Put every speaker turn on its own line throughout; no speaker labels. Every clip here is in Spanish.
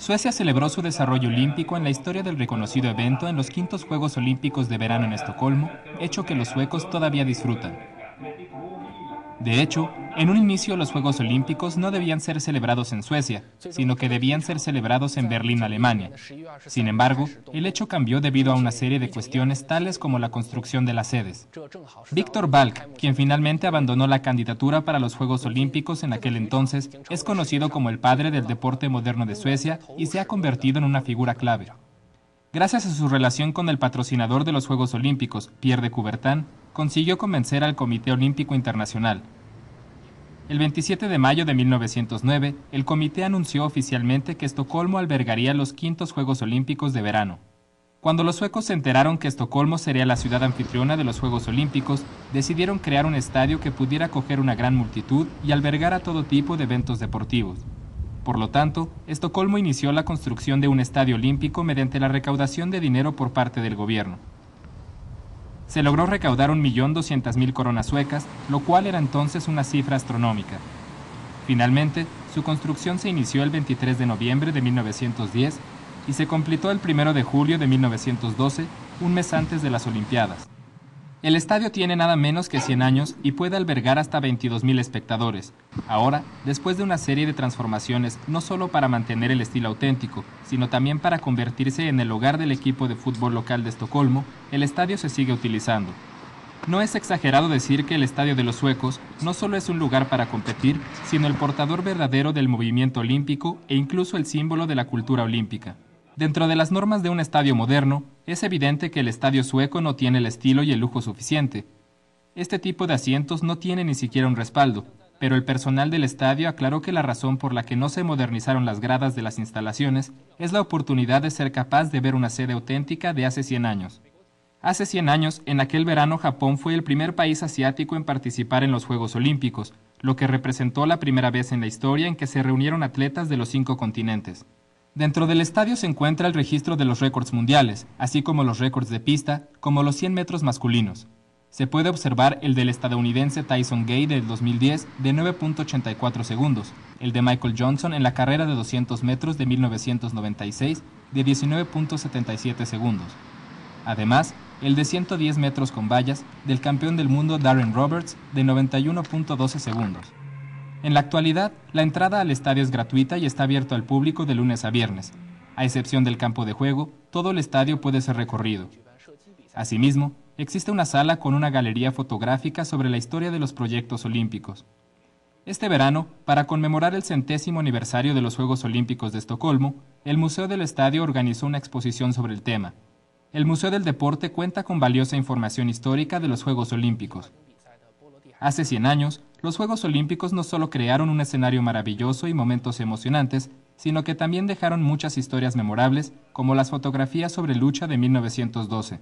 Suecia celebró su desarrollo olímpico en la historia del reconocido evento en los quintos Juegos Olímpicos de verano en Estocolmo, hecho que los suecos todavía disfrutan. De hecho, en un inicio los Juegos Olímpicos no debían ser celebrados en Suecia, sino que debían ser celebrados en Berlín, Alemania. Sin embargo, el hecho cambió debido a una serie de cuestiones tales como la construcción de las sedes. Víctor Balk, quien finalmente abandonó la candidatura para los Juegos Olímpicos en aquel entonces, es conocido como el padre del deporte moderno de Suecia y se ha convertido en una figura clave. Gracias a su relación con el patrocinador de los Juegos Olímpicos, Pierre de Coubertin, consiguió convencer al Comité Olímpico Internacional. El 27 de mayo de 1909, el comité anunció oficialmente que Estocolmo albergaría los quintos Juegos Olímpicos de verano. Cuando los suecos se enteraron que Estocolmo sería la ciudad anfitriona de los Juegos Olímpicos, decidieron crear un estadio que pudiera acoger una gran multitud y albergar a todo tipo de eventos deportivos. Por lo tanto, Estocolmo inició la construcción de un estadio olímpico mediante la recaudación de dinero por parte del gobierno se logró recaudar 1.200.000 coronas suecas, lo cual era entonces una cifra astronómica. Finalmente, su construcción se inició el 23 de noviembre de 1910 y se completó el 1 de julio de 1912, un mes antes de las Olimpiadas. El estadio tiene nada menos que 100 años y puede albergar hasta 22.000 espectadores. Ahora, después de una serie de transformaciones, no solo para mantener el estilo auténtico, sino también para convertirse en el hogar del equipo de fútbol local de Estocolmo, el estadio se sigue utilizando. No es exagerado decir que el Estadio de los Suecos no solo es un lugar para competir, sino el portador verdadero del movimiento olímpico e incluso el símbolo de la cultura olímpica. Dentro de las normas de un estadio moderno, es evidente que el estadio sueco no tiene el estilo y el lujo suficiente. Este tipo de asientos no tiene ni siquiera un respaldo, pero el personal del estadio aclaró que la razón por la que no se modernizaron las gradas de las instalaciones es la oportunidad de ser capaz de ver una sede auténtica de hace 100 años. Hace 100 años, en aquel verano, Japón fue el primer país asiático en participar en los Juegos Olímpicos, lo que representó la primera vez en la historia en que se reunieron atletas de los cinco continentes. Dentro del estadio se encuentra el registro de los récords mundiales, así como los récords de pista, como los 100 metros masculinos. Se puede observar el del estadounidense Tyson Gay del 2010 de 9.84 segundos, el de Michael Johnson en la carrera de 200 metros de 1996 de 19.77 segundos. Además, el de 110 metros con vallas del campeón del mundo Darren Roberts de 91.12 segundos. En la actualidad, la entrada al estadio es gratuita y está abierto al público de lunes a viernes. A excepción del campo de juego, todo el estadio puede ser recorrido. Asimismo, existe una sala con una galería fotográfica sobre la historia de los proyectos olímpicos. Este verano, para conmemorar el centésimo aniversario de los Juegos Olímpicos de Estocolmo, el Museo del Estadio organizó una exposición sobre el tema. El Museo del Deporte cuenta con valiosa información histórica de los Juegos Olímpicos. Hace 100 años, los Juegos Olímpicos no solo crearon un escenario maravilloso y momentos emocionantes, sino que también dejaron muchas historias memorables, como las fotografías sobre lucha de 1912.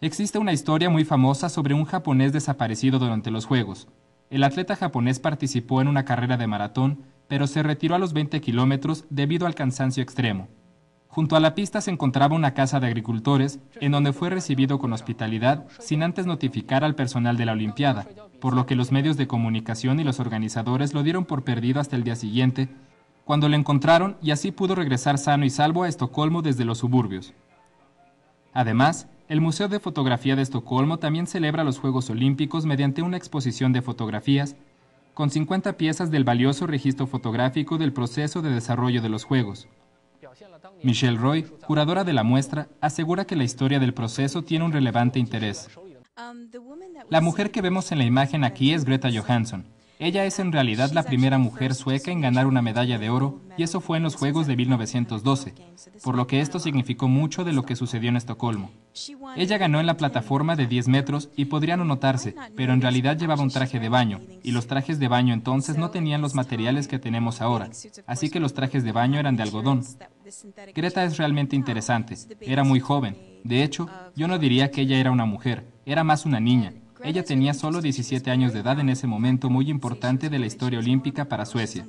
Existe una historia muy famosa sobre un japonés desaparecido durante los Juegos. El atleta japonés participó en una carrera de maratón, pero se retiró a los 20 kilómetros debido al cansancio extremo. Junto a la pista se encontraba una casa de agricultores, en donde fue recibido con hospitalidad sin antes notificar al personal de la Olimpiada, por lo que los medios de comunicación y los organizadores lo dieron por perdido hasta el día siguiente, cuando lo encontraron y así pudo regresar sano y salvo a Estocolmo desde los suburbios. Además, el Museo de Fotografía de Estocolmo también celebra los Juegos Olímpicos mediante una exposición de fotografías, con 50 piezas del valioso registro fotográfico del proceso de desarrollo de los Juegos. Michelle Roy, curadora de la muestra, asegura que la historia del proceso tiene un relevante interés. Um, la mujer que vemos en la imagen aquí es Greta Johansson. Ella es en realidad la primera mujer sueca en ganar una medalla de oro, y eso fue en los Juegos de 1912, por lo que esto significó mucho de lo que sucedió en Estocolmo. Ella ganó en la plataforma de 10 metros y podría no notarse, pero en realidad llevaba un traje de baño, y los trajes de baño entonces no tenían los materiales que tenemos ahora, así que los trajes de baño eran de algodón. Greta es realmente interesante, era muy joven, de hecho, yo no diría que ella era una mujer, era más una niña. Ella tenía solo 17 años de edad en ese momento muy importante de la historia olímpica para Suecia.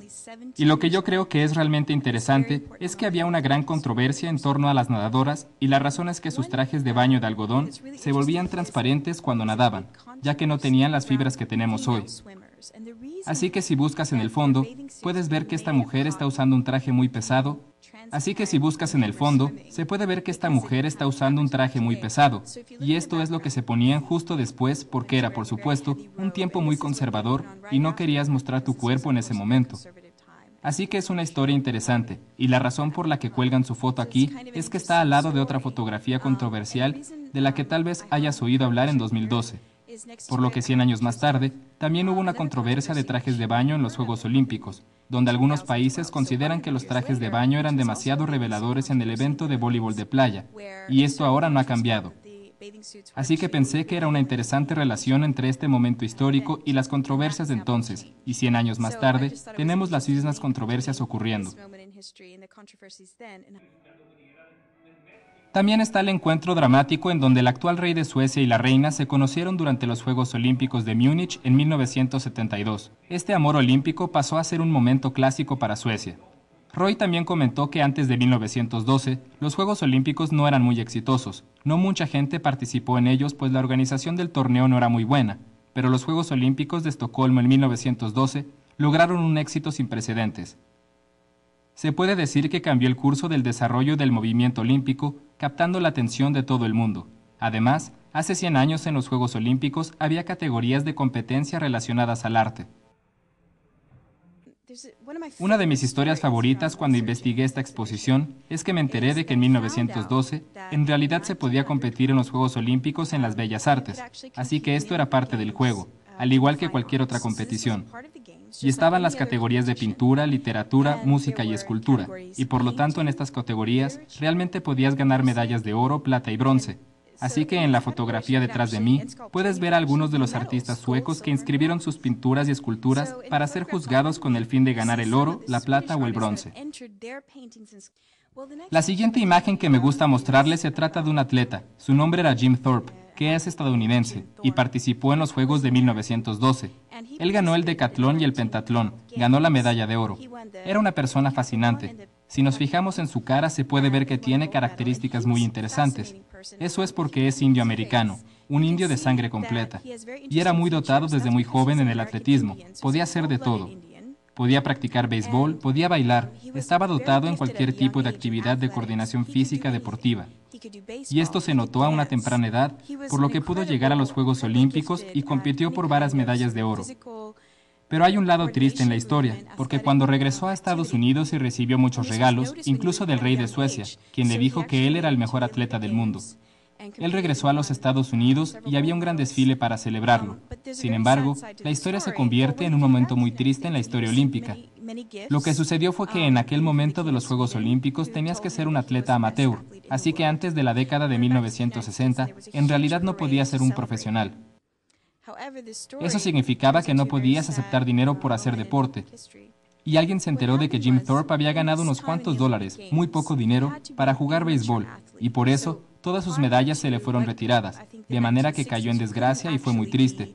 Y lo que yo creo que es realmente interesante es que había una gran controversia en torno a las nadadoras y la razón es que sus trajes de baño de algodón se volvían transparentes cuando nadaban, ya que no tenían las fibras que tenemos hoy. Así que si buscas en el fondo, puedes ver que esta mujer está usando un traje muy pesado. Así que si buscas en el fondo, se puede ver que esta mujer está usando un traje muy pesado. Y esto es lo que se ponían justo después porque era, por supuesto, un tiempo muy conservador y no querías mostrar tu cuerpo en ese momento. Así que es una historia interesante, y la razón por la que cuelgan su foto aquí es que está al lado de otra fotografía um, controversial de la que um, tal vez hayas oído hablar en 2012 por lo que 100 años más tarde también hubo una controversia de trajes de baño en los Juegos Olímpicos, donde algunos países consideran que los trajes de baño eran demasiado reveladores en el evento de voleibol de playa, y esto ahora no ha cambiado. Así que pensé que era una interesante relación entre este momento histórico y las controversias de entonces, y 100 años más tarde tenemos las mismas controversias ocurriendo. También está el encuentro dramático en donde el actual rey de Suecia y la reina se conocieron durante los Juegos Olímpicos de Múnich en 1972. Este amor olímpico pasó a ser un momento clásico para Suecia. Roy también comentó que antes de 1912 los Juegos Olímpicos no eran muy exitosos, no mucha gente participó en ellos pues la organización del torneo no era muy buena, pero los Juegos Olímpicos de Estocolmo en 1912 lograron un éxito sin precedentes, se puede decir que cambió el curso del desarrollo del movimiento olímpico, captando la atención de todo el mundo. Además, hace 100 años en los Juegos Olímpicos había categorías de competencia relacionadas al arte. Una de mis historias favoritas cuando investigué esta exposición es que me enteré de que en 1912 en realidad se podía competir en los Juegos Olímpicos en las Bellas Artes, así que esto era parte del juego al igual que cualquier otra competición. Y estaban las categorías de pintura, literatura, música y escultura, y por lo tanto en estas categorías realmente podías ganar medallas de oro, plata y bronce. Así que en la fotografía detrás de mí puedes ver a algunos de los artistas suecos que inscribieron sus pinturas y esculturas para ser juzgados con el fin de ganar el oro, la plata o el bronce. La siguiente imagen que me gusta mostrarles se trata de un atleta. Su nombre era Jim Thorpe que es estadounidense y participó en los Juegos de 1912. Él ganó el decatlón y el pentatlón, ganó la medalla de oro. Era una persona fascinante. Si nos fijamos en su cara se puede ver que tiene características muy interesantes. Eso es porque es indio americano, un indio de sangre completa. Y era muy dotado desde muy joven en el atletismo, podía hacer de todo. Podía practicar béisbol, podía bailar, estaba dotado en cualquier tipo de actividad de coordinación física deportiva. Y esto se notó a una temprana edad, por lo que pudo llegar a los Juegos Olímpicos y compitió por varias medallas de oro. Pero hay un lado triste en la historia, porque cuando regresó a Estados Unidos y recibió muchos regalos, incluso del rey de Suecia, quien le dijo que él era el mejor atleta del mundo. Él regresó a los Estados Unidos y había un gran desfile para celebrarlo. Sin embargo, la historia se convierte en un momento muy triste en la historia olímpica. Lo que sucedió fue que en aquel momento de los Juegos Olímpicos tenías que ser un atleta amateur, así que antes de la década de 1960, en realidad no podías ser un profesional. Eso significaba que no podías aceptar dinero por hacer deporte. Y alguien se enteró de que Jim Thorpe había ganado unos cuantos dólares, muy poco dinero, para jugar béisbol, y por eso todas sus medallas se le fueron retiradas, de manera que cayó en desgracia y fue muy triste.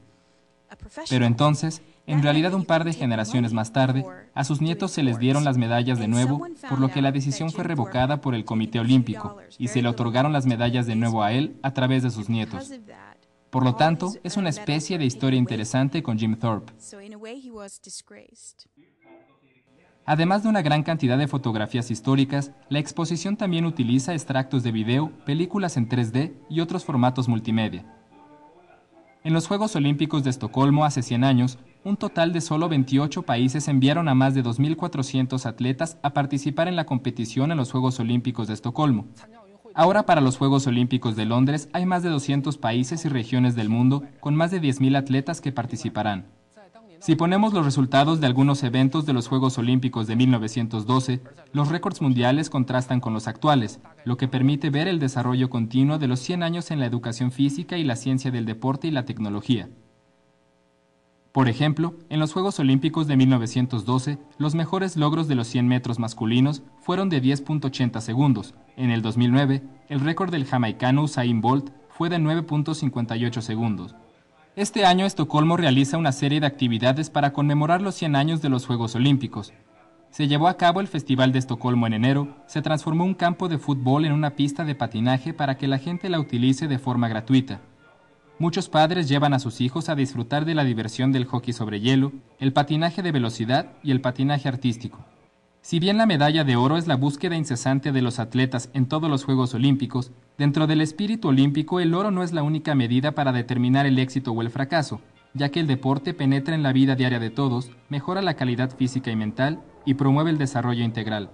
Pero entonces, en realidad un par de generaciones más tarde, a sus nietos se les dieron las medallas de nuevo, por lo que la decisión fue revocada por el Comité Olímpico, y se le otorgaron las medallas de nuevo a él a través de sus nietos. Por lo tanto, es una especie de historia interesante con Jim Thorpe. Además de una gran cantidad de fotografías históricas, la exposición también utiliza extractos de video, películas en 3D y otros formatos multimedia. En los Juegos Olímpicos de Estocolmo hace 100 años, un total de solo 28 países enviaron a más de 2.400 atletas a participar en la competición en los Juegos Olímpicos de Estocolmo. Ahora para los Juegos Olímpicos de Londres hay más de 200 países y regiones del mundo con más de 10.000 atletas que participarán. Si ponemos los resultados de algunos eventos de los Juegos Olímpicos de 1912, los récords mundiales contrastan con los actuales, lo que permite ver el desarrollo continuo de los 100 años en la educación física y la ciencia del deporte y la tecnología. Por ejemplo, en los Juegos Olímpicos de 1912, los mejores logros de los 100 metros masculinos fueron de 10.80 segundos. En el 2009, el récord del jamaicano Usain Bolt fue de 9.58 segundos. Este año Estocolmo realiza una serie de actividades para conmemorar los 100 años de los Juegos Olímpicos. Se llevó a cabo el Festival de Estocolmo en enero, se transformó un campo de fútbol en una pista de patinaje para que la gente la utilice de forma gratuita. Muchos padres llevan a sus hijos a disfrutar de la diversión del hockey sobre hielo, el patinaje de velocidad y el patinaje artístico. Si bien la medalla de oro es la búsqueda incesante de los atletas en todos los Juegos Olímpicos, dentro del espíritu olímpico el oro no es la única medida para determinar el éxito o el fracaso, ya que el deporte penetra en la vida diaria de todos, mejora la calidad física y mental y promueve el desarrollo integral.